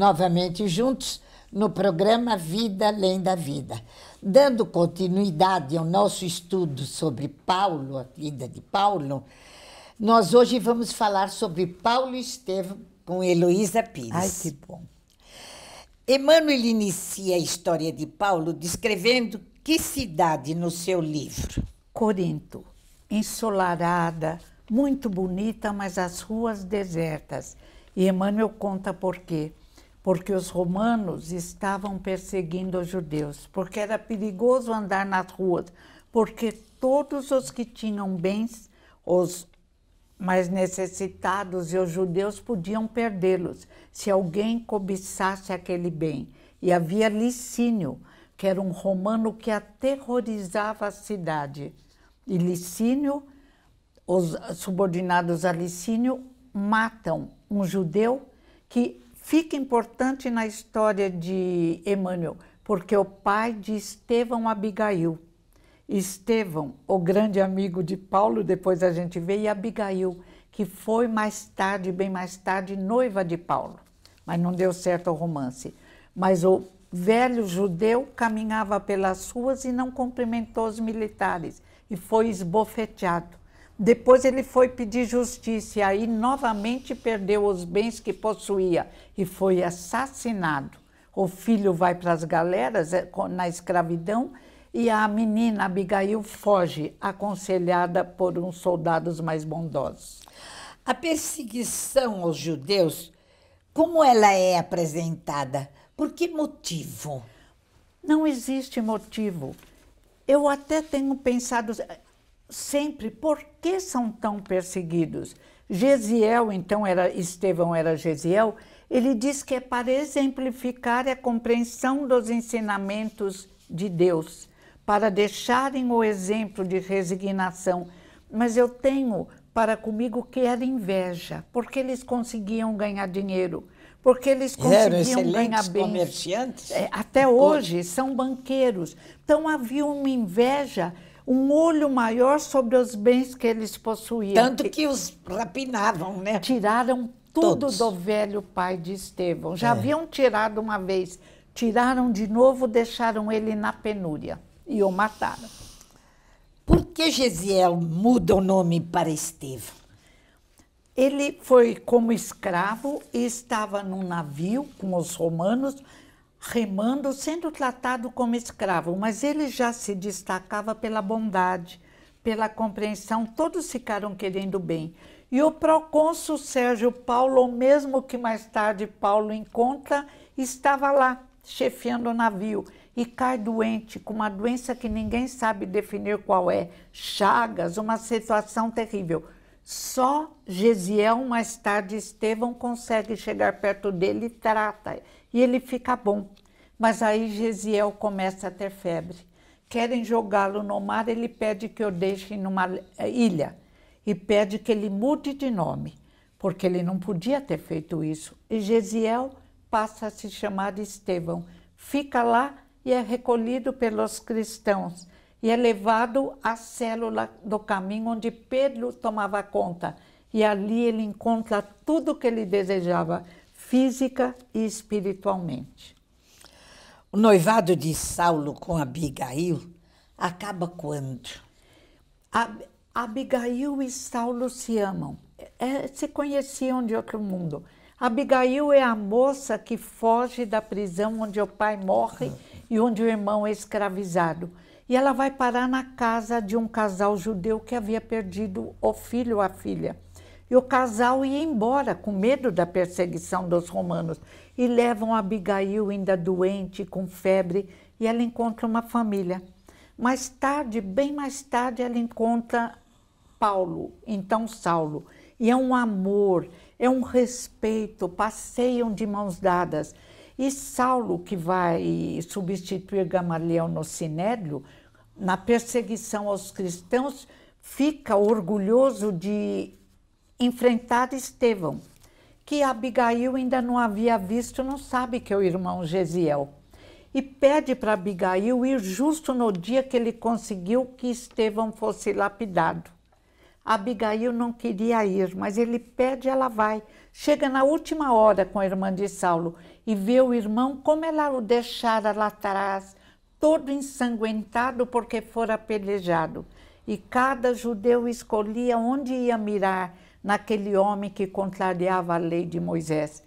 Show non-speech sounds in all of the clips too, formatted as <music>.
novamente juntos no programa Vida Além da Vida, dando continuidade ao nosso estudo sobre Paulo, a vida de Paulo. Nós hoje vamos falar sobre Paulo Estevam com Heloísa Pires. Ai, que bom. Emmanuel inicia a história de Paulo descrevendo que cidade no seu livro? Corinto, ensolarada, muito bonita, mas as ruas desertas. E Emmanuel conta por quê porque os romanos estavam perseguindo os judeus, porque era perigoso andar nas ruas, porque todos os que tinham bens, os mais necessitados e os judeus podiam perdê-los se alguém cobiçasse aquele bem. E havia Licínio, que era um romano que aterrorizava a cidade. E Licínio, os subordinados a Licínio, matam um judeu que Fica importante na história de Emmanuel, porque o pai de Estevão Abigail. Estevão, o grande amigo de Paulo, depois a gente vê, e Abigail, que foi mais tarde, bem mais tarde, noiva de Paulo. Mas não deu certo o romance. Mas o velho judeu caminhava pelas ruas e não cumprimentou os militares e foi esbofeteado. Depois ele foi pedir justiça e aí novamente perdeu os bens que possuía e foi assassinado. O filho vai para as galeras é, na escravidão e a menina Abigail foge, aconselhada por uns soldados mais bondosos. A perseguição aos judeus, como ela é apresentada? Por que motivo? Não existe motivo. Eu até tenho pensado, sempre por que são tão perseguidos. Gesiel, então era Estevão era Gesiel, ele diz que é para exemplificar a compreensão dos ensinamentos de Deus, para deixarem o exemplo de resignação. Mas eu tenho para comigo que era inveja, porque eles conseguiam ganhar dinheiro, porque eles conseguiam Eram ganhar bem. comerciantes? É, até hoje são banqueiros. Então havia uma inveja um olho maior sobre os bens que eles possuíam. Tanto que os rapinavam, né? Tiraram tudo Todos. do velho pai de Estevão. Já é. haviam tirado uma vez, tiraram de novo, deixaram ele na penúria e o mataram. Por que Gesiel muda o nome para Estevão? Ele foi como escravo e estava num navio com os romanos remando, sendo tratado como escravo, mas ele já se destacava pela bondade, pela compreensão, todos ficaram querendo bem. E o procônsul Sérgio Paulo, o mesmo que mais tarde Paulo encontra, estava lá, chefiando o navio, e cai doente, com uma doença que ninguém sabe definir qual é, chagas, uma situação terrível. Só Gesiel, mais tarde Estevão, consegue chegar perto dele e trata e ele fica bom. Mas aí Gesiel começa a ter febre. Querem jogá-lo no mar, ele pede que o deixem numa eh, ilha e pede que ele mude de nome, porque ele não podia ter feito isso. E Gesiel passa a se chamar Estevão, fica lá e é recolhido pelos cristãos e é levado à célula do caminho onde Pedro tomava conta. E ali ele encontra tudo o que ele desejava física e espiritualmente. O noivado de Saulo com Abigail acaba quando? a Abigail e Saulo se amam, é, se conheciam de outro mundo. Abigail é a moça que foge da prisão onde o pai morre e onde o irmão é escravizado. E ela vai parar na casa de um casal judeu que havia perdido o filho ou a filha. E o casal ia embora com medo da perseguição dos romanos e levam Abigail ainda doente, com febre, e ela encontra uma família. Mais tarde, bem mais tarde, ela encontra Paulo, então Saulo, e é um amor, é um respeito, passeiam de mãos dadas. E Saulo, que vai substituir Gamaliel no Sinédrio, na perseguição aos cristãos, fica orgulhoso de enfrentar Estevão, que Abigail ainda não havia visto, não sabe que é o irmão Gesiel, e pede para Abigail ir justo no dia que ele conseguiu que Estevão fosse lapidado. Abigail não queria ir, mas ele pede, e ela vai. Chega na última hora com a irmã de Saulo e vê o irmão como ela o deixara lá atrás, todo ensanguentado porque fora pelejado, E cada judeu escolhia onde ia mirar, naquele homem que contrariava a lei de Moisés.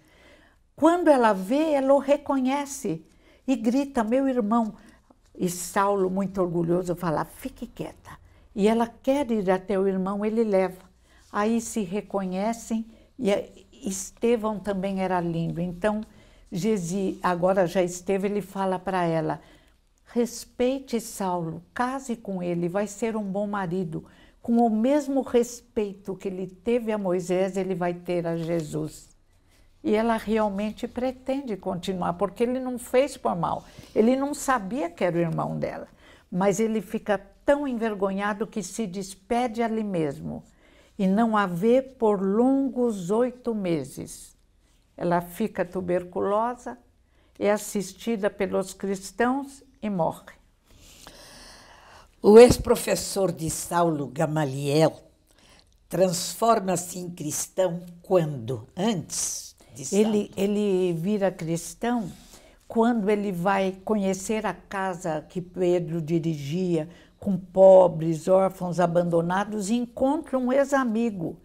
Quando ela vê, ela o reconhece e grita: Meu irmão. E Saulo, muito orgulhoso, fala: Fique quieta. E ela quer ir até o irmão, ele leva. Aí se reconhecem e Estevão também era lindo. Então, Gesi, agora já esteve, ele fala para ela: Respeite Saulo, case com ele, vai ser um bom marido com o mesmo respeito que ele teve a Moisés, ele vai ter a Jesus. E ela realmente pretende continuar, porque ele não fez por mal. Ele não sabia que era o irmão dela, mas ele fica tão envergonhado que se despede ali mesmo e não a vê por longos oito meses. Ela fica tuberculosa, é assistida pelos cristãos e morre. O ex-professor de Saulo Gamaliel transforma-se em cristão quando? Antes de Saulo. Ele, ele vira cristão quando ele vai conhecer a casa que Pedro dirigia com pobres, órfãos, abandonados, e encontra um ex-amigo.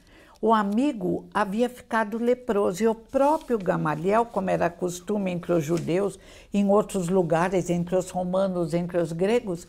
O amigo havia ficado leproso e o próprio Gamaliel, como era costume entre os judeus, em outros lugares, entre os romanos, entre os gregos,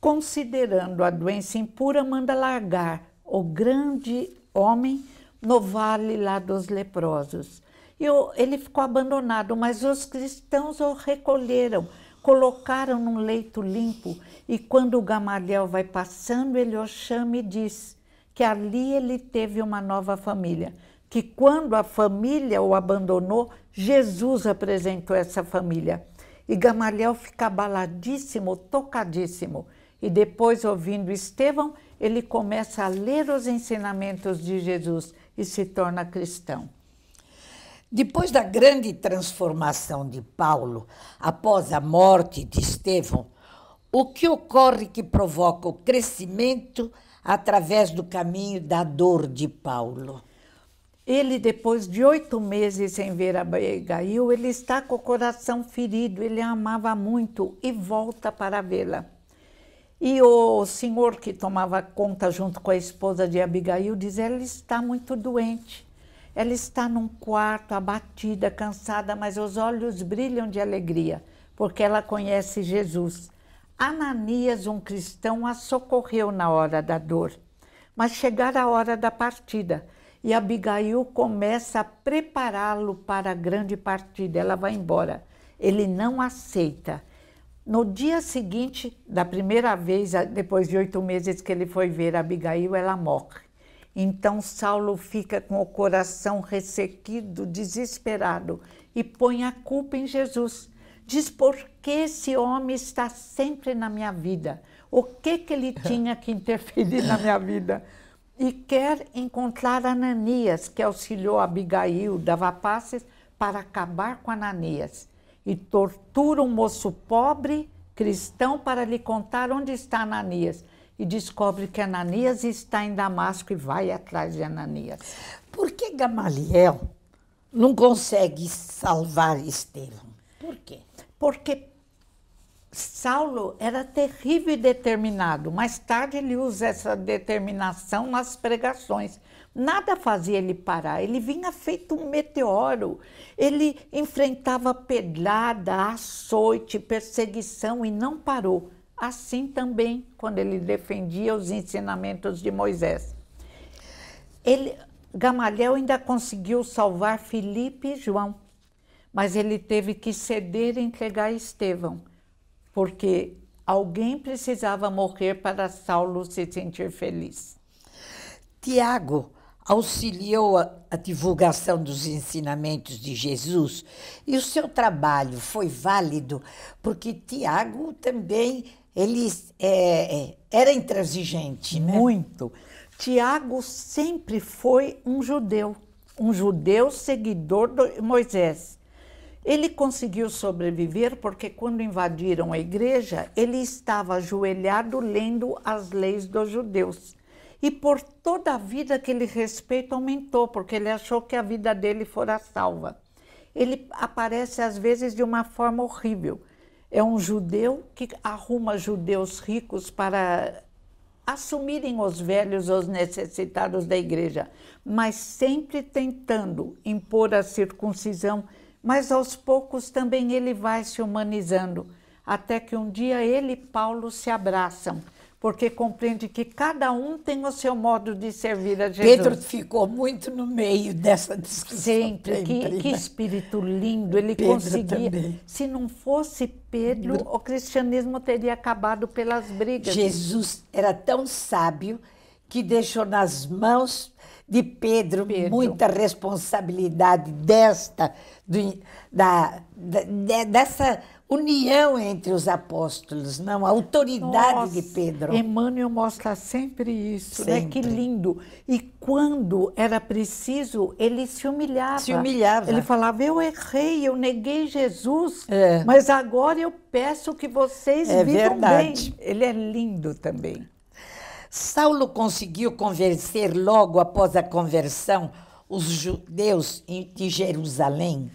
considerando a doença impura, manda largar o grande homem no vale lá dos leprosos. E ele ficou abandonado, mas os cristãos o recolheram, colocaram num leito limpo. E quando o Gamaliel vai passando, ele o chama e diz que ali ele teve uma nova família. Que quando a família o abandonou, Jesus apresentou essa família. E Gamaliel fica abaladíssimo, tocadíssimo e depois, ouvindo Estevão, ele começa a ler os ensinamentos de Jesus e se torna cristão. Depois da grande transformação de Paulo, após a morte de Estevão, o que ocorre que provoca o crescimento através do caminho da dor de Paulo? Ele, depois de oito meses sem ver Abigail, ele está com o coração ferido, ele a amava muito e volta para vê-la. E o senhor que tomava conta junto com a esposa de Abigail diz: ela está muito doente. Ela está num quarto, abatida, cansada, mas os olhos brilham de alegria, porque ela conhece Jesus. Ananias, um cristão, a socorreu na hora da dor. Mas chegar a hora da partida e Abigail começa a prepará-lo para a grande partida. Ela vai embora. Ele não aceita no dia seguinte, da primeira vez, depois de oito meses que ele foi ver Abigail, ela morre. Então Saulo fica com o coração ressequido, desesperado e põe a culpa em Jesus. Diz por que esse homem está sempre na minha vida? O que que ele <laughs> tinha que interferir na minha vida? E quer encontrar Ananias, que auxiliou Abigail, dava passes para acabar com Ananias e tortura um moço pobre cristão para lhe contar onde está Ananias. E descobre que Ananias está em Damasco e vai atrás de Ananias. Por que Gamaliel não consegue salvar Estevão? Por quê? Porque Saulo era terrível e determinado. Mais tarde ele usa essa determinação nas pregações. Nada fazia ele parar, ele vinha feito um meteoro. Ele enfrentava pedrada, açoite, perseguição e não parou. Assim também quando ele defendia os ensinamentos de Moisés. Ele, Gamaliel ainda conseguiu salvar Filipe e João, mas ele teve que ceder e entregar Estevão, porque alguém precisava morrer para Saulo se sentir feliz. Tiago, auxiliou a, a divulgação dos ensinamentos de Jesus e o seu trabalho foi válido porque Tiago também ele é, é era intransigente, né? Muito. Tiago sempre foi um judeu, um judeu seguidor de Moisés. Ele conseguiu sobreviver porque, quando invadiram a igreja, ele estava ajoelhado lendo as leis dos judeus. E por toda a vida aquele respeito aumentou, porque ele achou que a vida dele fora salva. Ele aparece às vezes de uma forma horrível. É um judeu que arruma judeus ricos para assumirem os velhos, os necessitados da igreja, mas sempre tentando impor a circuncisão. Mas aos poucos também ele vai se humanizando, até que um dia ele e Paulo se abraçam porque compreende que cada um tem o seu modo de servir a Jesus. Pedro ficou muito no meio dessa discussão. Sempre, que, que espírito lindo, ele Pedro conseguia. Também. Se não fosse Pedro, o cristianismo teria acabado pelas brigas. Jesus era tão sábio que deixou nas mãos de Pedro, Pedro. muita responsabilidade desta, do, da, da, dessa união entre os apóstolos, não? A autoridade Nossa, de Pedro. Emmanuel mostra sempre isso, sempre. né? Que lindo. E quando era preciso, ele se humilhava. Se humilhava. Ele falava: Eu errei, eu neguei Jesus, é. mas agora eu peço que vocês é vivam verdade. bem. Ele é lindo também. Saulo conseguiu convencer logo após a conversão os judeus de Jerusalém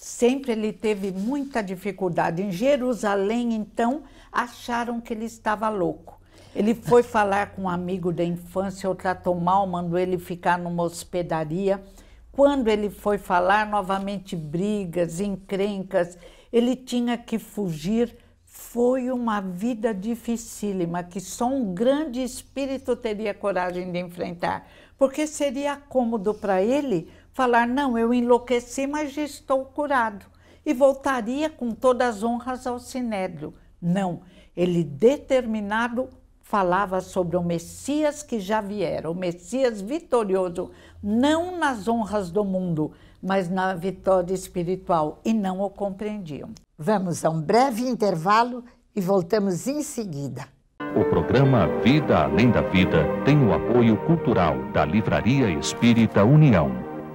Sempre ele teve muita dificuldade. Em Jerusalém, então, acharam que ele estava louco. Ele foi <laughs> falar com um amigo da infância, o tratou mal, mandou ele ficar numa hospedaria. Quando ele foi falar, novamente brigas, encrencas, ele tinha que fugir. Foi uma vida dificílima que só um grande espírito teria coragem de enfrentar, porque seria cômodo para ele falar: não, eu enlouqueci, mas já estou curado, e voltaria com todas as honras ao sinédrio. Não, ele determinado falava sobre o Messias que já viera, o Messias vitorioso, não nas honras do mundo, mas na vitória espiritual, e não o compreendiam. Vamos a um breve intervalo e voltamos em seguida. O programa Vida Além da Vida tem o apoio cultural da Livraria Espírita União.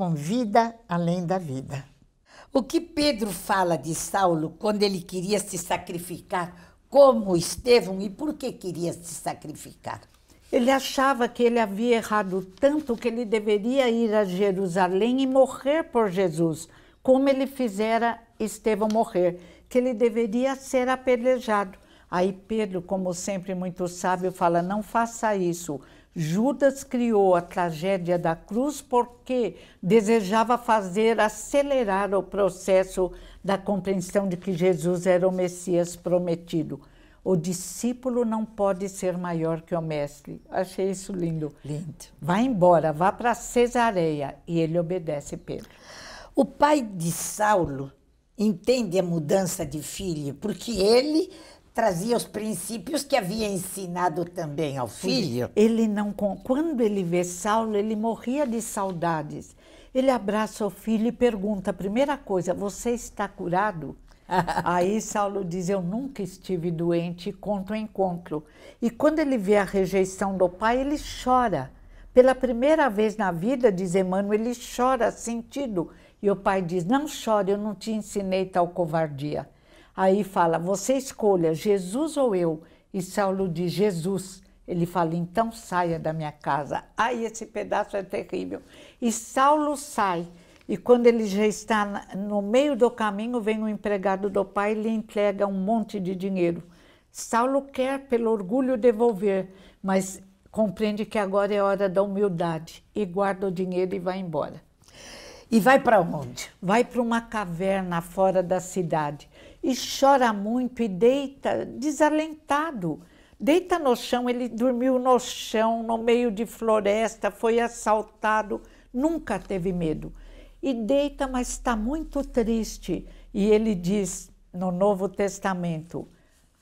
com vida além da vida. O que Pedro fala de Saulo quando ele queria se sacrificar como Estevão e por que queria se sacrificar? Ele achava que ele havia errado tanto que ele deveria ir a Jerusalém e morrer por Jesus, como ele fizera Estevão morrer, que ele deveria ser apedrejado. Aí Pedro, como sempre muito sábio, fala: não faça isso Judas criou a tragédia da cruz porque desejava fazer acelerar o processo da compreensão de que Jesus era o Messias prometido. O discípulo não pode ser maior que o mestre. Achei isso lindo. Lindo. Vá embora, vá para Cesareia. E ele obedece Pedro. O pai de Saulo entende a mudança de filho, porque ele trazia os princípios que havia ensinado também ao filho. Ele não quando ele vê Saulo, ele morria de saudades. Ele abraça o filho e pergunta, primeira coisa, você está curado? <laughs> Aí Saulo diz: Eu nunca estive doente, conto o encontro. E quando ele vê a rejeição do pai, ele chora. Pela primeira vez na vida, diz Emmanuel, ele chora sentido. E o pai diz: Não chore, eu não te ensinei tal covardia. Aí fala: Você escolha Jesus ou eu? E Saulo diz: Jesus. Ele fala: Então saia da minha casa. Ai, esse pedaço é terrível. E Saulo sai. E quando ele já está no meio do caminho, vem um empregado do pai e lhe entrega um monte de dinheiro. Saulo quer, pelo orgulho, devolver, mas compreende que agora é hora da humildade e guarda o dinheiro e vai embora. E vai para onde? Vai para uma caverna fora da cidade e chora muito e deita desalentado. Deita no chão, ele dormiu no chão, no meio de floresta, foi assaltado, nunca teve medo. E deita, mas está muito triste. E ele diz no Novo Testamento: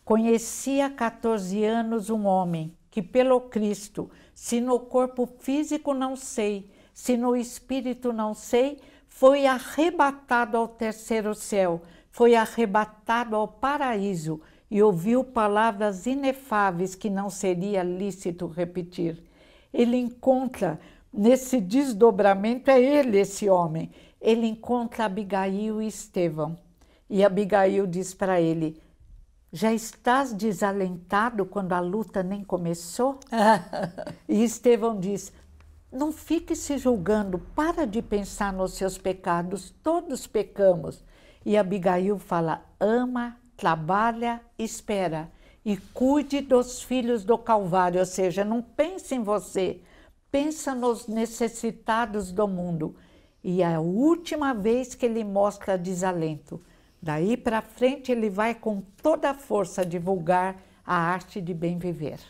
Conheci há 14 anos um homem que, pelo Cristo, se no corpo físico não sei, se no espírito não sei, foi arrebatado ao terceiro céu foi arrebatado ao paraíso e ouviu palavras inefáveis que não seria lícito repetir. Ele encontra nesse desdobramento, é ele esse homem. Ele encontra Abigail e Estevão. E Abigail diz para ele: já estás desalentado quando a luta nem começou? <laughs> e Estevão diz: Não fique se julgando, para de pensar nos seus pecados, todos pecamos. E Abigail fala: ama, trabalha, espera e cuide dos filhos do Calvário. Ou seja, não pense em você, pensa nos necessitados do mundo. E é a última vez que ele mostra desalento. Daí para frente, ele vai com toda a força divulgar a arte de bem viver.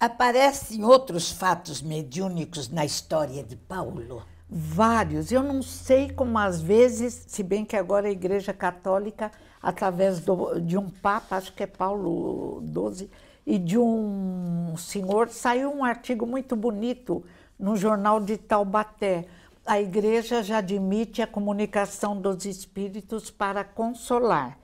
Aparecem outros fatos mediúnicos na história de Paulo vários. Eu não sei como às vezes, se bem que agora a Igreja Católica, através do, de um Papa, acho que é Paulo XII, e de um senhor, saiu um artigo muito bonito no jornal de Taubaté. A Igreja já admite a comunicação dos espíritos para consolar.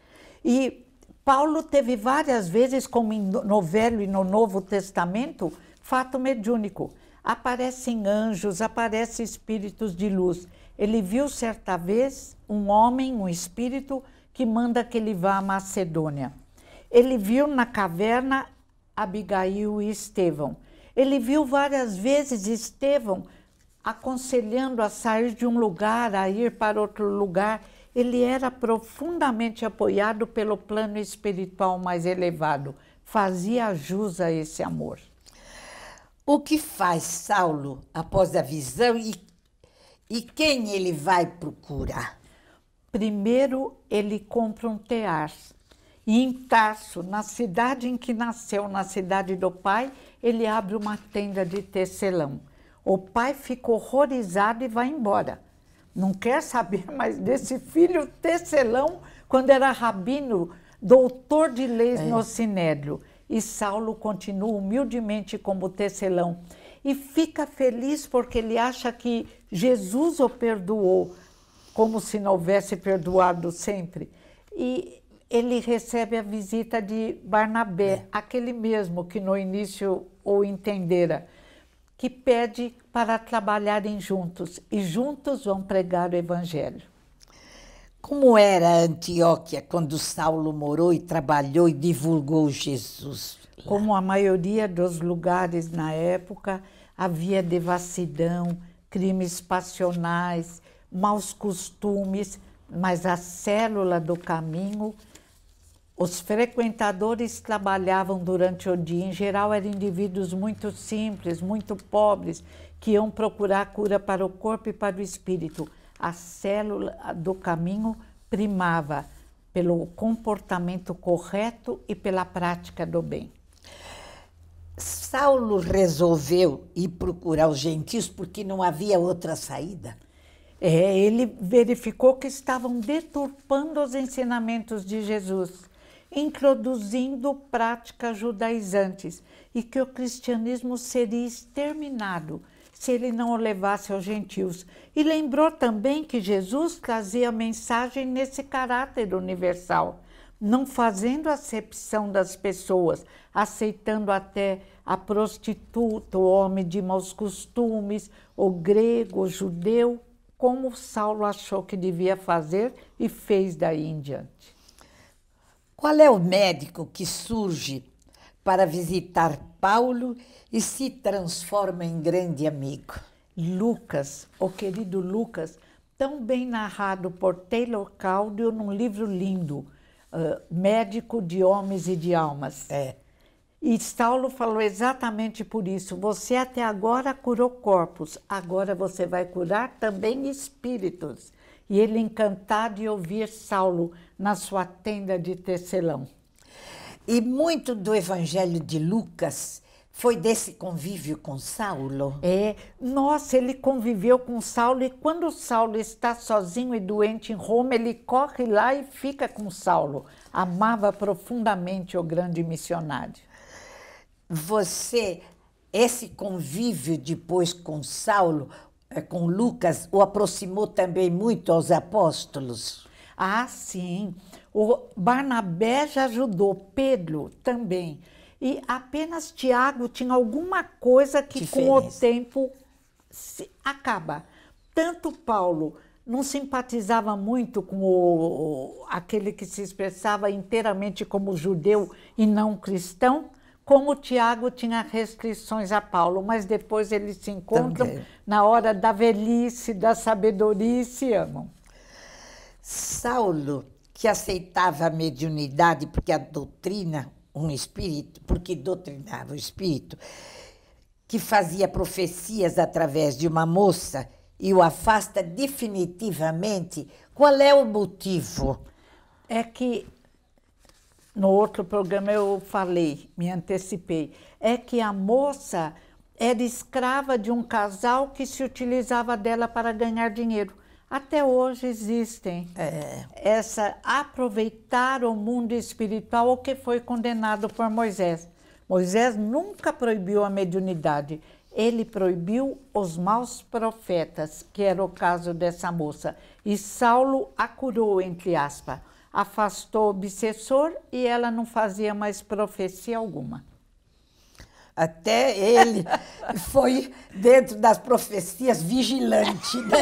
E Paulo teve várias vezes, como no Velho e no Novo Testamento, fato mediúnico aparecem anjos, aparecem espíritos de luz. Ele viu certa vez um homem, um espírito, que manda que ele vá à Macedônia. Ele viu na caverna Abigail e Estevão. Ele viu várias vezes Estevão aconselhando a sair de um lugar, a ir para outro lugar. Ele era profundamente apoiado pelo plano espiritual mais elevado. Fazia jus a esse amor. O que faz Saulo após a visão e, e quem ele vai procurar? Primeiro, ele compra um tear. E em Tarso, na cidade em que nasceu, na cidade do pai, ele abre uma tenda de tecelão. O pai fica horrorizado e vai embora. Não quer saber <laughs> mais desse filho tecelão, quando era rabino, doutor de leis é. no Sinédrio. E Saulo continua humildemente como tecelão e fica feliz porque ele acha que Jesus o perdoou, como se não houvesse perdoado sempre. E ele recebe a visita de Barnabé, é. aquele mesmo que no início o entendera, que pede para trabalharem juntos e juntos vão pregar o evangelho. Como era a Antioquia quando Saulo morou e trabalhou e divulgou Jesus? Como a maioria dos lugares na época, havia devassidão, crimes passionais, maus costumes, mas a célula do caminho, os frequentadores trabalhavam durante o dia. Em geral, eram indivíduos muito simples, muito pobres, que iam procurar cura para o corpo e para o espírito a célula do caminho primava pelo comportamento correto e pela prática do bem. Saulo resolveu ir procurar os gentios porque não havia outra saída. É, ele verificou que estavam deturpando os ensinamentos de Jesus, introduzindo práticas judaizantes e que o cristianismo seria exterminado se ele não o levasse aos gentios. E lembrou também que Jesus trazia mensagem nesse caráter universal, não fazendo acepção das pessoas, aceitando até a prostituta, o homem de maus costumes, o grego, o judeu, como Saulo achou que devia fazer e fez daí em diante. Qual é o médico que surge para visitar Paulo e se transforma em grande amigo. Lucas, o querido Lucas, tão bem narrado por Taylor Caldwell num livro lindo, uh, Médico de Homens e de Almas. É. E Saulo falou exatamente por isso. Você até agora curou corpos, agora você vai curar também espíritos. E ele encantado de ouvir Saulo na sua tenda de tecelão. E muito do Evangelho de Lucas foi desse convívio com Saulo? É, nossa, ele conviveu com Saulo e quando Saulo está sozinho e doente em Roma, ele corre lá e fica com Saulo. Amava profundamente o grande missionário. Você, esse convívio depois com Saulo, eh, com Lucas, o aproximou também muito aos apóstolos? Ah, sim. O Barnabé já ajudou, Pedro também. E apenas Tiago tinha alguma coisa que Diferença. com o tempo se acaba. Tanto Paulo não simpatizava muito com o, aquele que se expressava inteiramente como judeu e não cristão, como Tiago tinha restrições a Paulo, mas depois eles se encontram Também. na hora da velhice, da sabedoria e se amam. Saulo que aceitava a mediunidade porque a doutrina um espírito, porque doutrinava o espírito, que fazia profecias através de uma moça e o afasta definitivamente. Qual é o motivo? É que no outro programa eu falei, me antecipei, é que a moça era escrava de um casal que se utilizava dela para ganhar dinheiro. Até hoje existem. É. Essa aproveitar o mundo espiritual, o que foi condenado por Moisés. Moisés nunca proibiu a mediunidade. Ele proibiu os maus profetas, que era o caso dessa moça. E Saulo a curou, entre aspas. Afastou o obsessor e ela não fazia mais profecia alguma. Até ele foi, dentro das profecias, vigilante. Né?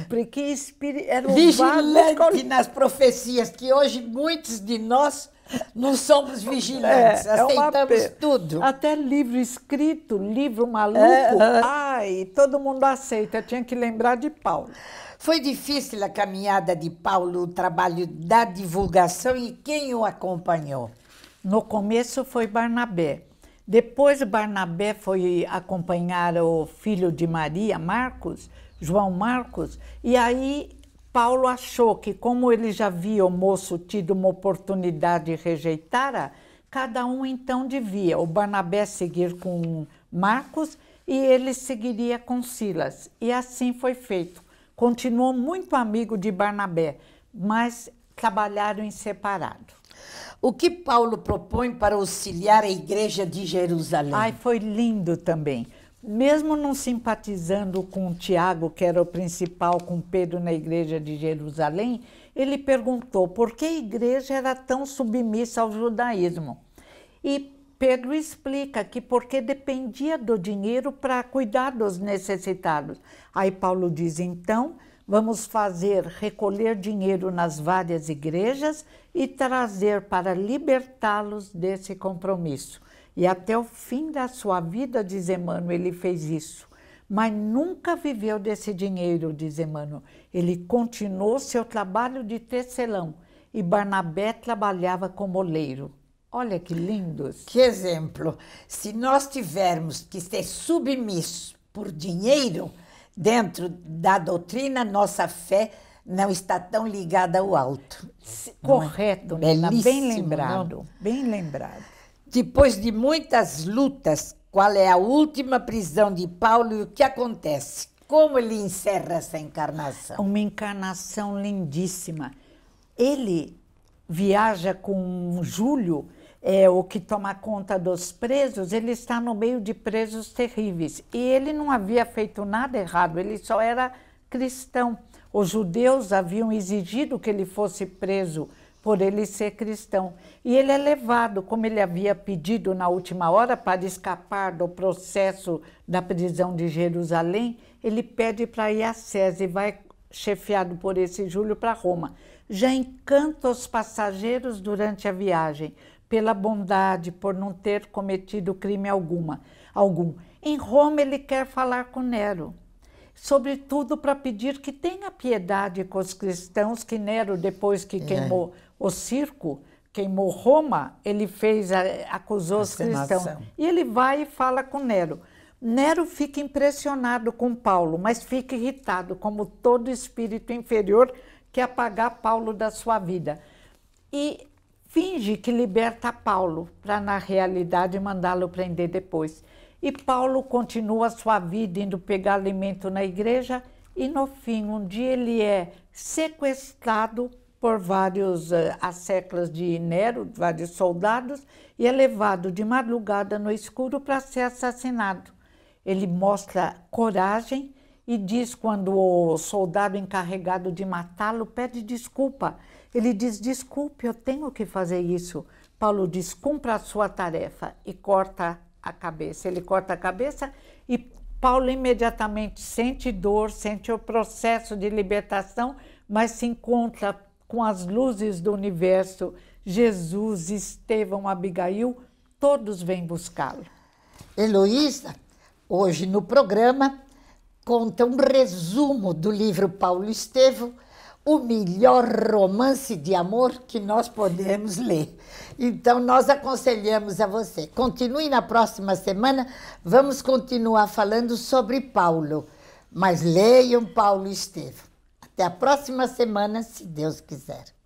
Sempre, que espírito. Era um vigilante vago... nas profecias, que hoje muitos de nós não somos vigilantes, é, aceitamos é uma... tudo. Até livro escrito, livro maluco, é, ai, todo mundo aceita. Eu tinha que lembrar de Paulo. Foi difícil a caminhada de Paulo, o trabalho da divulgação e quem o acompanhou? No começo foi Barnabé. Depois Barnabé foi acompanhar o filho de Maria, Marcos, João Marcos, e aí Paulo achou que, como ele já via o moço tido uma oportunidade e rejeitara, cada um então devia, o Barnabé seguir com Marcos e ele seguiria com Silas. E assim foi feito. Continuou muito amigo de Barnabé, mas trabalharam em separado. O que Paulo propõe para auxiliar a igreja de Jerusalém? Ai, foi lindo também. Mesmo não simpatizando com Tiago, que era o principal, com Pedro na igreja de Jerusalém, ele perguntou por que a igreja era tão submissa ao judaísmo. E Pedro explica que porque dependia do dinheiro para cuidar dos necessitados. Aí Paulo diz: então, Vamos fazer recolher dinheiro nas várias igrejas e trazer para libertá-los desse compromisso. E até o fim da sua vida, diz Emmanuel, ele fez isso. Mas nunca viveu desse dinheiro, diz Emmanuel. Ele continuou seu trabalho de tecelão e Barnabé trabalhava como oleiro. Olha que lindos! Que exemplo! Se nós tivermos que ser submissos por dinheiro, dentro da doutrina, nossa fé não está tão ligada ao alto. Correto, é? bem lembrado. Não? Bem lembrado. Depois de muitas lutas, qual é a última prisão de Paulo e o que acontece? Como ele encerra essa encarnação? Uma encarnação lindíssima. Ele viaja com Júlio é, o que toma conta dos presos, ele está no meio de presos terríveis. E ele não havia feito nada errado, ele só era cristão. Os judeus haviam exigido que ele fosse preso por ele ser cristão. E ele é levado, como ele havia pedido na última hora, para escapar do processo da prisão de Jerusalém, ele pede para ir a César e vai chefiado por esse Júlio para Roma. Já encanta os passageiros durante a viagem pela bondade, por não ter cometido crime alguma, algum. Em Roma, ele quer falar com Nero, sobretudo para pedir que tenha piedade com os cristãos, que Nero, depois que é. queimou é. o circo, queimou Roma, ele fez, eh, acusou os cristãos. E ele vai e fala com Nero. Nero fica impressionado com Paulo, mas fica irritado, como todo espírito inferior que apagar Paulo da sua vida. E finge que liberta Paulo para, na realidade, mandá-lo prender depois. E Paulo continua sua vida indo pegar alimento na igreja e, no fim, um dia ele é sequestrado por vários uh, eh, asseclas de Nero, vários soldados, e é levado de madrugada no escuro para ser assassinado. Ele mostra coragem e diz quando o soldado encarregado de matá-lo pede desculpa ele diz: desculpe, eu tenho que fazer isso. Paulo diz: cumpra a sua tarefa e corta a cabeça. Ele corta a cabeça e Paulo imediatamente sente dor, sente o processo de libertação, mas se encontra com as luzes do universo. Jesus, Estevão, Abigail, todos vêm buscá-lo. Heloísa, hoje no programa, conta um resumo do livro Paulo Estevão o melhor romance de amor que nós podemos ler. Então, nós aconselhamos a você. Continue na próxima semana, vamos continuar falando sobre Paulo. Mas leiam Paulo e Estevam. Até a próxima semana, se Deus quiser.